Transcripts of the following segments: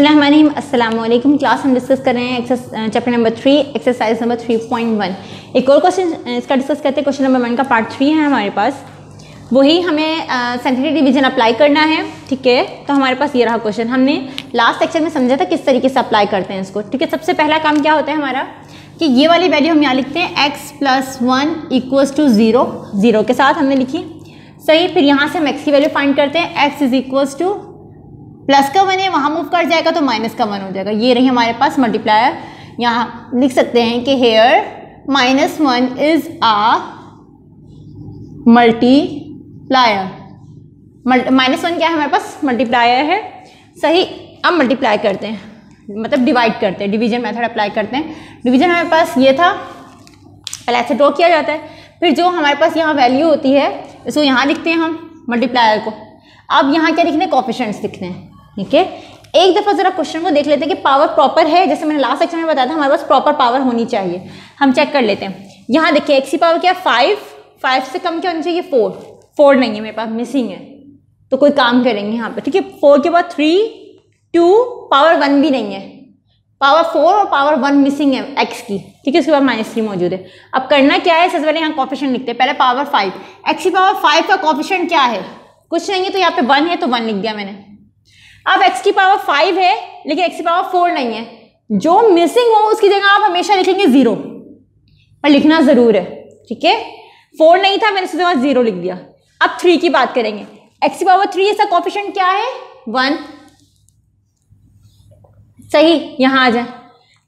बिसमीम अल्लाम क्लास हम डिस्कस कर रहे हैं chapter number three exercise number three point one एक और क्वेश्चन इसका डिस्कस करते हैं क्वेश्चन नंबर वन का पार्ट थ्री है हमारे पास वही हमें सेंसिटिव डिवीजन अप्लाई करना है ठीक है तो हमारे पास ये रहा क्वेश्चन हमने लास्ट सेक्शन में समझा था किस तरीके से अप्लाई करते हैं इसको ठीक है सबसे पहला काम क्या होता है हमारा कि ये वाली वैल्यू हम यहाँ लिखते हैं x plus one equals to zero zero के साथ हमने लिखी सही फिर यहाँ से हम एक्स की वैल्यू फाइंड करते हैं x is equals to plus का वन है वहाँ मूव कर जाएगा तो माइनस का वन हो जाएगा ये रही हमारे पास मल्टीप्लायर यहाँ लिख सकते हैं कि here minus one is a multiplier minus one क्या है हमारे पास मल्टीप्लायर है सही अब मल्टीप्लाई करते हैं मतलब डिवाइड करते हैं डिवीजन मेथड अप्लाई करते हैं डिवीजन हमारे पास ये था पहले ऐसे ड्रॉ किया जाता है फिर जो हमारे पास यहाँ वैल्यू होती है इसको यहाँ लिखते हैं हम मल्टीप्लायर को अब यहाँ क्या लिखने कॉफिशेंट्स लिखने हैं ठीक है एक दफ़ा ज़रा क्वेश्चन को देख लेते हैं कि पावर प्रॉपर है जैसे मैंने लास्ट सेक्शन में बताया था हमारे पास प्रॉपर पावर होनी चाहिए हम चेक कर लेते हैं यहाँ देखिए एक्सी पावर क्या है फाइव फाइव से कम क्या होनी चाहिए फोर फोर नहीं है मेरे पास मिसिंग है तो कोई काम करेंगे यहाँ पर ठीक है फोर के बाद थ्री टू पावर वन भी नहीं है पावर फोर और पावर वन मिसिंग है एक्स की ठीक है उसके बाद माइनस थ्री मौजूद है अब करना क्या है सबसे पहले यहाँ कॉफिशन लिखते हैं पहले पावर फाइव एक्सी पावर फाइव का कॉफिशन क्या है कुछ नहीं है तो यहाँ पे वन है तो वन लिख दिया मैंने अब x की पावर फाइव है लेकिन x की पावर फोर नहीं है जो मिसिंग हो उसकी जगह आप हमेशा लिखेंगे जीरो पर लिखना जरूर है ठीक है फोर नहीं था मैंने उसके बाद जीरो लिख दिया अब थ्री की बात करेंगे x की पावर थ्री ऐसा कॉफिशेंट क्या है वन सही यहां आ जाए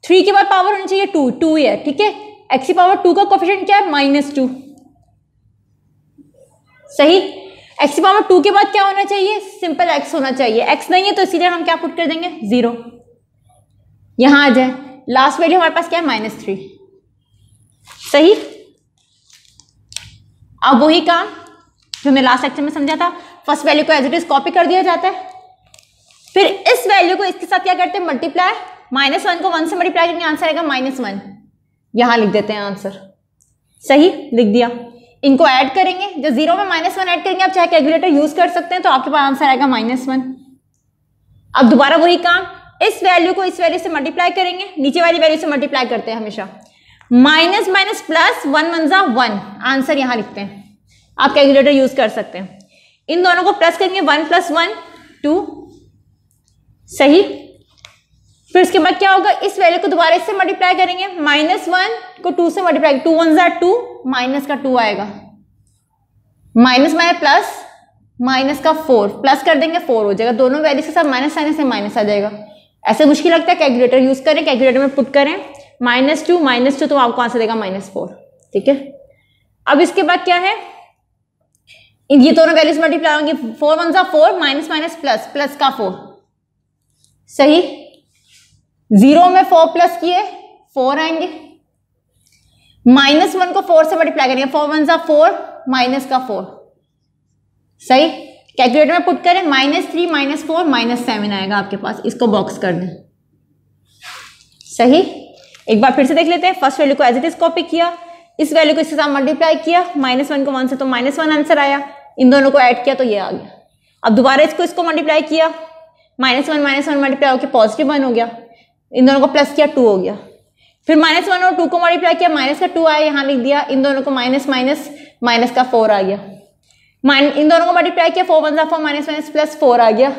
थ्री के बाद पावर होनी चाहिए टू टू है ठीक है एक्सी पावर टू का कॉफिशेंट क्या है माइनस टू सही एक्स की पावर टू के बाद क्या होना चाहिए सिंपल एक्स होना चाहिए एक्स नहीं है तो इसीलिए हम क्या पुट कर देंगे जीरो यहां आ जाए लास्ट वैल्यू हमारे पास क्या है माइनस थ्री सही अब वही काम जो हमने लास्ट लेक्चर में समझा था फर्स्ट वैल्यू को एज इट इज कॉपी कर दिया जाता है फिर इस वैल्यू को इसके साथ क्या करते हैं मल्टीप्लाई माइनस वन को वन से मल्टीप्लाई करके आंसर आएगा माइनस वन यहां लिख देते हैं आंसर सही लिख दिया इनको ऐड करेंगे जब जीरो में माइनस वन ऐड करेंगे आप चाहे कैलकुलेटर यूज कर सकते हैं तो आपके पास आंसर आएगा माइनस वन अब दोबारा वही काम इस वैल्यू को इस वैल्यू से मल्टीप्लाई करेंगे नीचे वाली वैल्यू से मल्टीप्लाई करते हैं हमेशा माइनस माइनस प्लस वन मनजा वन आंसर यहां लिखते हैं आप कैलकुलेटर यूज कर सकते हैं इन दोनों को प्लस करेंगे वन प्लस वन टू सही फिर इसके बाद क्या होगा इस वैल्यू को दोबारा इससे मल्टीप्लाई करेंगे माइनस वन को टू से मल्टीप्लाई टू वन जार टू माइनस का टू आएगा माइनस माइनस प्लस माइनस का फोर प्लस कर देंगे फोर हो जाएगा दोनों वैल्यू के साथ माइनस साइन से माइनस आ जाएगा ऐसे मुश्किल लगता है कैलकुलेटर यूज करें कैलकुलेटर में पुट करें माइनस टू माइनस टू तो आपको आंसर देगा माइनस फोर ठीक है अब इसके बाद क्या है ये दोनों वैल्यूज मल्टीप्लाई होंगे फोर वन सा four minus minus plus plus का फोर सही जीरो में फोर प्लस किए फोर आएंगे माइनस वन को फोर से मल्टीप्लाई करेंगे फोर वन सा फोर माइनस का फोर सही कैलकुलेटर में पुट करें minus three minus four minus seven आएगा आपके पास इसको बॉक्स कर दें सही एक बार फिर से देख लेते हैं फर्स्ट वैल्यू को एज इट इज कॉपी किया इस वैल्यू को इसके साथ मल्टीप्लाई किया माइनस वन को वन से तो माइनस वन आंसर आया इन दोनों को ऐड किया तो ये आ गया अब दोबारा इसको इसको मल्टीप्लाई किया minus one minus one multiply होकर पॉजिटिव वन हो गया इन दोनों को प्लस किया टू हो गया फिर माइनस वन और टू को मल्टीप्लाई किया माइनस का टू आया यहाँ लिख दिया इन दोनों को माइनस माइनस माइनस का फोर आ गया माइन इन दोनों को मल्टीप्लाई किया फोर वन सा four minus minus plus four आ गया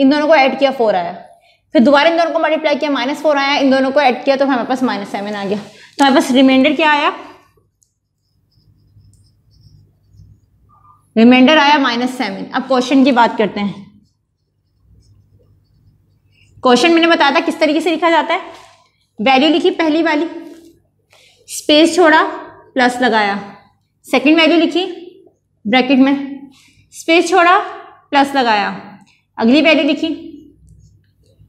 इन दोनों को ऐड किया फोर आया फिर दोबारा इन दोनों को मल्टीप्लाई किया माइनस फोर आया इन दोनों को ऐड किया तो हमारे पास माइनस सेवन आ गया तो हमारे पास रिमाइंडर क्या आया रिमाइंडर आया माइनस सेवन अब क्वेश्चन की बात करते हैं क्वेश्चन मैंने बताया था किस तरीके से लिखा जाता है वैल्यू लिखी पहली वाली स्पेस छोड़ा प्लस लगाया सेकंड वैल्यू लिखी ब्रैकेट में स्पेस छोड़ा प्लस लगाया अगली वैल्यू लिखी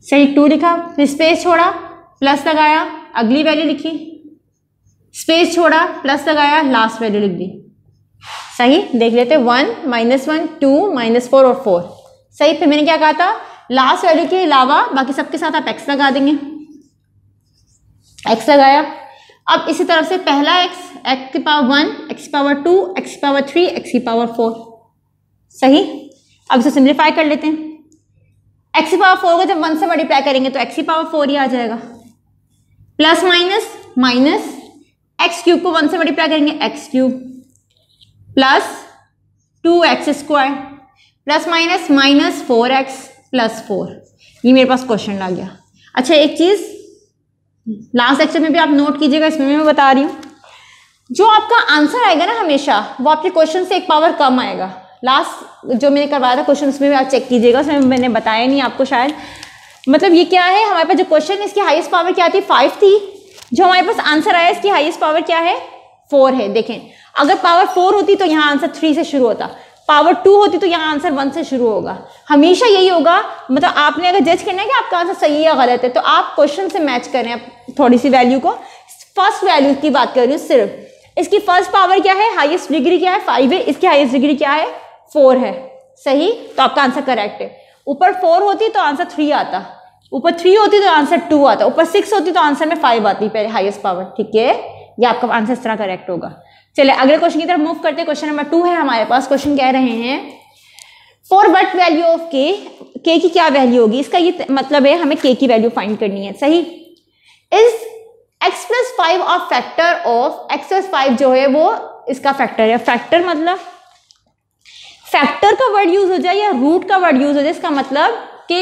सही टू लिखा फिर स्पेस छोड़ा प्लस लगाया अगली वैल्यू लिखी स्पेस छोड़ा प्लस लगाया लास्ट वैल्यू लिख दी सही देख लेते one minus one two minus four और फोर सही फिर मैंने क्या कहा था लास्ट वैल्यू के अलावा बाकी सबके साथ आप एक्स लगा देंगे एक्स लगाया अब इसी तरफ से पहला एक्स एक्स की पावर वन एक्स की पावर टू एक्स की पावर थ्री एक्स की पावर फोर सही अब इसे सिंप्लीफाई कर लेते हैं एक्स की पावर फोर को जब वन से मल्टीप्लाई करेंगे तो एक्स की पावर फोर ही आ जाएगा plus minus minus X cube को वन से मल्टीप्लाई करेंगे X cube plus two X square plus minus minus four X plus four ये मेरे पास क्वेश्चन आ गया अच्छा एक चीज़ लास्ट लेक्चर में भी आप नोट कीजिएगा इसमें भी मैं बता रही हूँ जो आपका आंसर आएगा ना हमेशा वो आपके क्वेश्चन से एक पावर कम आएगा लास्ट जो मैंने करवाया था क्वेश्चन उसमें भी आप चेक कीजिएगा उसमें मैंने बताया नहीं आपको शायद मतलब ये क्या है हमारे पास जो क्वेश्चन है इसकी हाइस्ट पावर क्या थी फाइव थी जो हमारे पास आंसर आया इसकी हाइस्ट पावर क्या है फोर है देखें अगर पावर फोर होती तो यहाँ आंसर थ्री से शुरू होता पावर टू होती तो यहाँ आंसर वन से शुरू होगा हमेशा यही होगा मतलब आपने अगर जज करना है कि आपका आंसर सही है या गलत है तो आप क्वेश्चन से मैच करें थोड़ी सी वैल्यू को फर्स्ट वैल्यू की बात कर रही हूँ सिर्फ इसकी फर्स्ट पावर क्या है हाईएस्ट डिग्री क्या है फाइव है इसकी हाईएस्ट डिग्री क्या है फोर है सही तो आपका आंसर करेक्ट है ऊपर फोर होती तो आंसर थ्री आता ऊपर थ्री होती तो आंसर टू आता ऊपर सिक्स होती तो आंसर में फाइव आती पहले हाईएस्ट पावर ठीक है ये आपका आंसर इस तरह करेक्ट होगा चले अगले क्वेश्चन की तरफ मूव करते हैं क्वेश्चन नंबर टू है हमारे पास क्वेश्चन कह रहे हैं फॉर वट वैल्यू ऑफ के के की क्या वैल्यू होगी इसका ये मतलब है हमें के की वैल्यू फाइंड करनी है सही is X plus five of factor of X plus five जो है वो इसका फैक्टर है फैक्टर मतलब फैक्टर का वर्ड यूज हो जाए या रूट का वर्ड यूज हो जाए इसका मतलब कि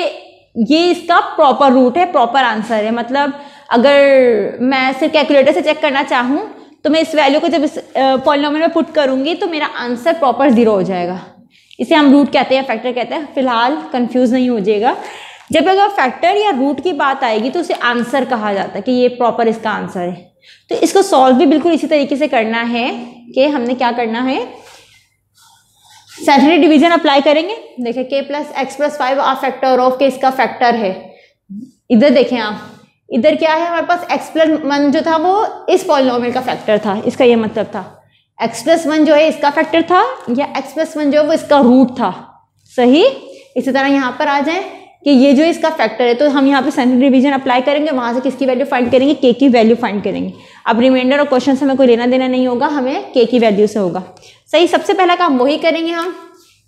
ये इसका प्रॉपर रूट है प्रॉपर आंसर है मतलब अगर मैं सिर्फ कैलकुलेटर से चेक करना चाहूँ तो मैं इस वैल्यू को जब इस पॉलिनोम में पुट करूंगी तो मेरा आंसर प्रॉपर जीरो हो जाएगा इसे हम रूट कहते हैं फैक्टर कहते हैं फिलहाल कंफ्यूज नहीं हो जाएगा जब अगर फैक्टर या रूट की बात आएगी तो उसे आंसर कहा जाता है कि ये प्रॉपर इसका आंसर है तो इसको सॉल्व भी बिल्कुल इसी तरीके से करना है कि हमने क्या करना है सैटरडे डिवीजन अप्लाई करेंगे देखें के प्लस एक्स प्लस फाइव आ फैक्टर ऑफ के इसका फैक्टर है इधर देखें आप इधर क्या है हमारे पास x प्लस वन जो था वो इस पॉलिनोमियल का फैक्टर था इसका ये मतलब था x प्लस वन जो है इसका फैक्टर था या x प्लस वन जो है वो इसका रूट था सही इसी तरह यहाँ पर आ जाए कि ये जो इसका फैक्टर है तो हम यहाँ पे सेंट्रल डिवीजन अप्लाई करेंगे वहाँ से किसकी वैल्यू फाइंड करेंगे के की वैल्यू फाइंड करेंगे अब रिमाइंडर और क्वेश्चन से हमें कोई लेना देना नहीं होगा हमें के की वैल्यू से होगा सही सबसे पहला काम वही करेंगे हम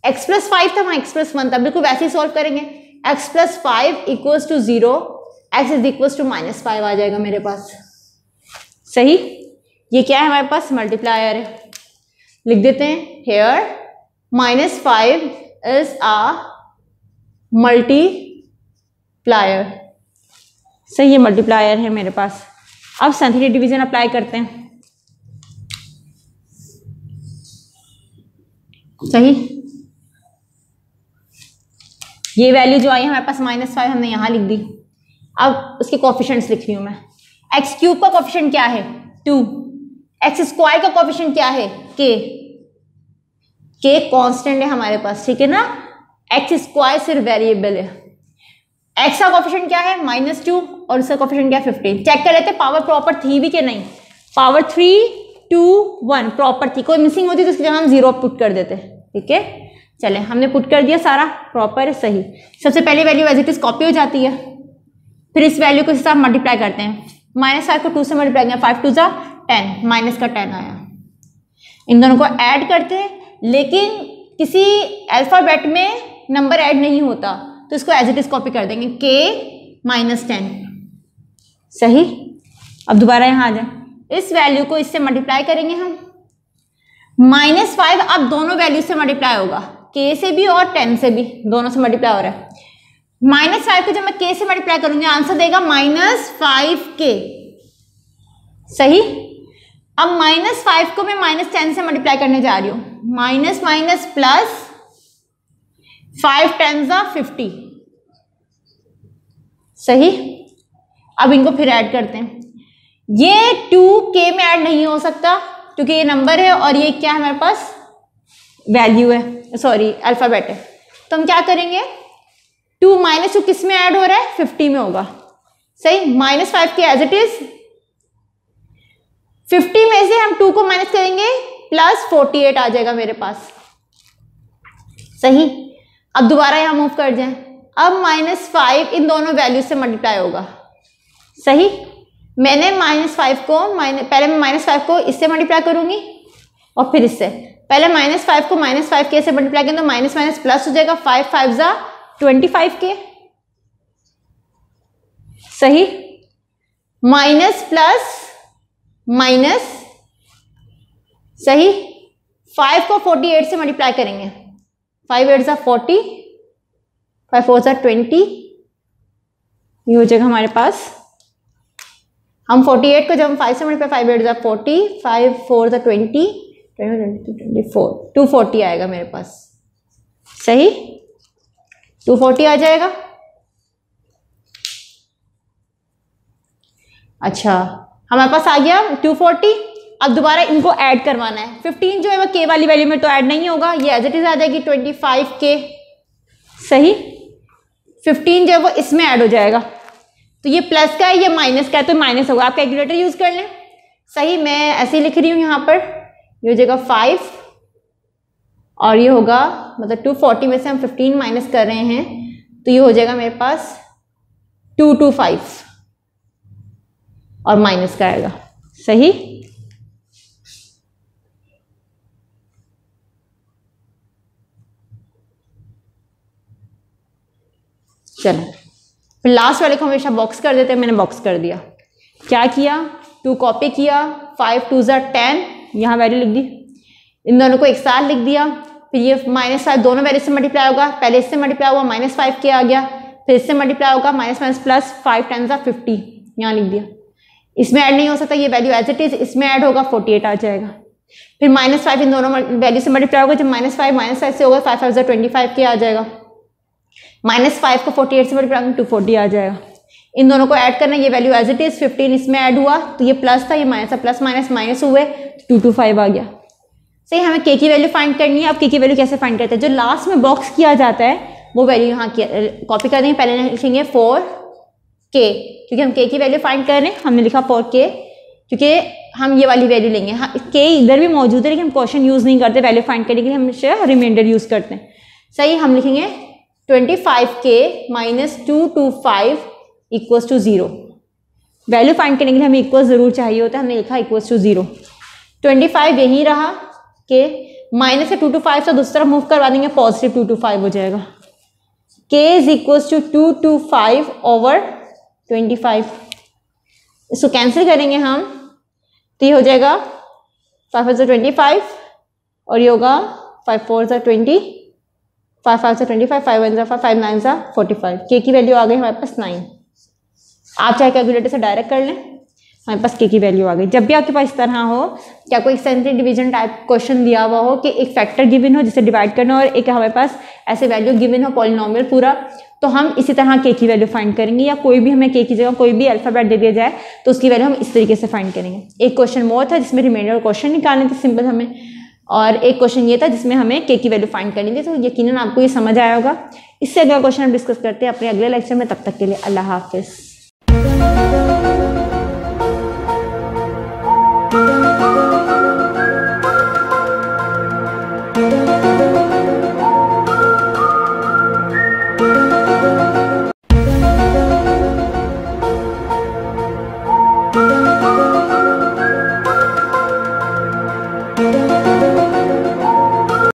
एक्स प्लस फाइव था वहाँ एक्स प्लस वन था बिल्कुल वैसे ही सॉल्व करेंगे X plus five equals to zero X is equal to minus five आ जाएगा मेरे पास सही ये क्या है हमारे पास मल्टीप्लायर है लिख देते हैं here minus five is a multiplier सही है मल्टीप्लायर है मेरे पास अब सेंथेटिक डिवीजन अप्लाई करते हैं सही ये वैल्यू जो आई हमारे पास माइनस फाइव हमने यहां लिख दी अब उसके कॉफिशेंट्स लिख रही हूँ मैं एक्स क्यूब का कॉफिशेंट क्या है टू एक्स स्क्वायर का कॉफिशेंट क्या है के के कॉन्स्टेंट है हमारे पास ठीक है ना एक्स स्क्वायर सिर्फ वेरिएबल है एक्स का कॉफिशेंट क्या है माइनस टू और उसका कॉफिशेंट क्या है फिफ्टीन चेक कर लेते पावर प्रॉपर थी भी के नहीं power three two one proper थी कोई मिसिंग होती तो उसकी जगह हम जीरो पुट कर देते ठीक है चले हमने पुट कर दिया सारा प्रॉपर सही सबसे पहले value as it is copy हो जाती है फिर इस वैल्यू को इस हिसाब मल्टीप्लाई करते हैं माइनस फाइव को टू से मल्टीप्लाई करें फाइव टू ज़ा टेन माइनस का टेन आया इन दोनों को ऐड करते हैं लेकिन किसी अल्फ़ाबेट में नंबर ऐड नहीं होता तो इसको एज इट इज़ कॉपी कर देंगे के माइनस टेन सही अब दोबारा यहाँ आ जाए इस वैल्यू को इससे मल्टीप्लाई करेंगे हम माइनस फाइव अब दोनों वैल्यू से मल्टीप्लाई होगा के से भी और टेन से भी दोनों से मल्टीप्लाई हो रहा है माइनस फाइव को जब मैं के से मल्टीप्लाई करूंगी आंसर देगा माइनस फाइव के सही अब माइनस फाइव को मैं माइनस टेन से मल्टीप्लाई करने जा रही हूँ minus minus plus five ten सा फिफ्टी सही अब इनको फिर ऐड करते हैं ये टू के में ऐड नहीं हो सकता क्योंकि ये नंबर है और ये क्या है हमारे पास वैल्यू है सॉरी अल्फ़ाबेट है तो हम क्या करेंगे टू माइनस टू किस में ऐड हो रहा है फिफ्टी में होगा सही माइनस फाइव के एज इट इज फिफ्टी में से हम टू को माइनस करेंगे प्लस फोर्टी एट आ जाएगा मेरे पास सही अब दोबारा यहां मूव कर जाए अब माइनस फाइव इन दोनों वैल्यू से मल्टीप्लाई होगा सही मैंने माइनस फाइव को माइनस पहले मैं माइनस फाइव को इससे मल्टीप्लाई करूंगी और फिर इससे पहले माइनस फाइव को माइनस फाइव के ऐसे मल्टीप्लाई करें तो माइनस माइनस प्लस हो जाएगा फाइव फाइव ज़ा ट्वेंटी फाइव के सही माइनस प्लस माइनस सही फाइव को फोर्टी एट से मल्टीप्लाई करेंगे फाइव एट ज़ा फोर्टी फाइव फोर ज़ा ट्वेंटी ये हो जाएगा हमारे पास हम फोर्टी एट को जब हम फाइव से मल्टीप्लाई फाइव एट ज़ा फोर्टी फाइव फोर ज़ा twenty twenty twenty four two forty आएगा मेरे पास सही टू फोर्टी आ जाएगा अच्छा हमारे पास आ गया टू फोर्टी अब दोबारा इनको ऐड करवाना है फिफ्टीन जो है वो के वाली वैल्यू में तो ऐड नहीं होगा ये एज इट इज़ आ जाएगी ट्वेंटी फाइव के सही फिफ्टीन जो है वो इसमें ऐड हो जाएगा तो ये प्लस का है ये माइनस का है तो माइनस होगा आप कैलकुलेटर यूज़ कर लें सही मैं ऐसे ही लिख रही हूँ यहाँ पर ये हो जाएगा फाइव और ये होगा मतलब 240 में से हम 15 माइनस कर रहे हैं तो ये हो जाएगा मेरे पास 225 और माइनस का आएगा सही चलो फिर लास्ट वाले को हमेशा बॉक्स कर देते हैं मैंने बॉक्स कर दिया क्या किया टू कॉपी किया फाइव टू ज़ा टेन यहाँ वैल्यू लिख दी इन दोनों को एक साथ लिख दिया फिर ये माइनस फाइव दोनों वैल्यू से मल्टीप्लाई होगा पहले इससे मल्टीप्लाई हुआ माइनस फाइव किया गया फिर इससे मल्टीप्लाई होगा minus minus plus five times of fifty यहाँ लिख दिया इसमें ऐड नहीं हो सकता ये वैल्यू एज इट इज इसमें ऐड होगा फोर्टी एट आ जाएगा फिर माइनस फाइव इन दोनों वैल्यू से मल्टीप्लाई होगा जब माइनस फाइव माइनस फाइव से होगा फाइव फाइव जो ट्वेंटी फाइव के आ जाएगा माइनस फाइव को फोर्टी एट से मल्टीप्लाई होगा टू फोर्टी आ जाएगा इन दोनों को ऐड करना ये value as it is fifteen इसमें ऐड हुआ तो ये प्लस था ये माइनस था प्लस माइनस माइनस हुए टू टू फाइव आ गया सही हमें के की वैल्यू फाइंड करनी है आप के की वैल्यू कैसे फाइंड करते हैं जो लास्ट में बॉक्स किया जाता है वो वैल्यू यहाँ कॉपी कर देंगे पहले लिखेंगे फोर के क्योंकि हम के की वैल्यू फाइंड कर रहे हैं हमने लिखा फोर के क्योंकि हम ये वाली वैल्यू लेंगे हाँ के इधर भी मौजूद है लेकिन हम क्वेश्चन यूज़ नहीं करते वैल्यू फाइंड करने के लिए हमेशा रिमाइंडर यूज़ करते हैं सही हम लिखेंगे ट्वेंटी फाइव के minus two two five equals to zero value find करने के लिए हमें इक्वल ज़रूर चाहिए होता है हमने लिखा equals to zero twenty five यहीं रहा के माइनस से टू टू फाइव से दूसरी तरफ मूव करवा देंगे पॉजिटिव टू टू फाइव हो जाएगा के is equals to two two five over twenty five इसको कैंसिल करेंगे हम तो ये हो जाएगा फाइव फाइव ट्वेंटी फाइव और ये होगा फाइव फोर सा ट्वेंटी फाइव फाइव सा ट्वेंटी फाइव फाइव वन जो फाइव फाइव नाइन सा फोर्टी फाइव के की वैल्यू आ गई हमारे पास नाइन आप चाहे कैलकुलेटर से डायरेक्ट कर लें हमारे पास के की वैल्यू आ गई जब भी आपके पास इस तरह हो क्या कोई सेंट्री डिवीजन टाइप क्वेश्चन दिया हुआ हो कि एक फैक्टर गिवन हो जिसे डिवाइड करना और एक हमारे पास ऐसे वैल्यू गिवन हो पॉलिनॉमियल पूरा तो हम इसी तरह के की वैल्यू फाइंड करेंगे या कोई भी हमें के की जगह कोई भी अल्फ़ाबेट दे दिया जाए तो उसकी वैल्यू हम इस तरीके से फाइंड करेंगे एक क्वेश्चन वो था जिसमें रिमाइंडर क्वेश्चन निकालने थे सिंपल हमें और एक क्वेश्चन ये था जिसमें हमें के की वैल्यू फाइंड करनी थी तो यकीनन आपको ये समझ आया होगा इससे अगला क्वेश्चन हम डिस्कस करते हैं अपने अगले लेक्चर में तब तक के लिए अल्लाह हाफिज़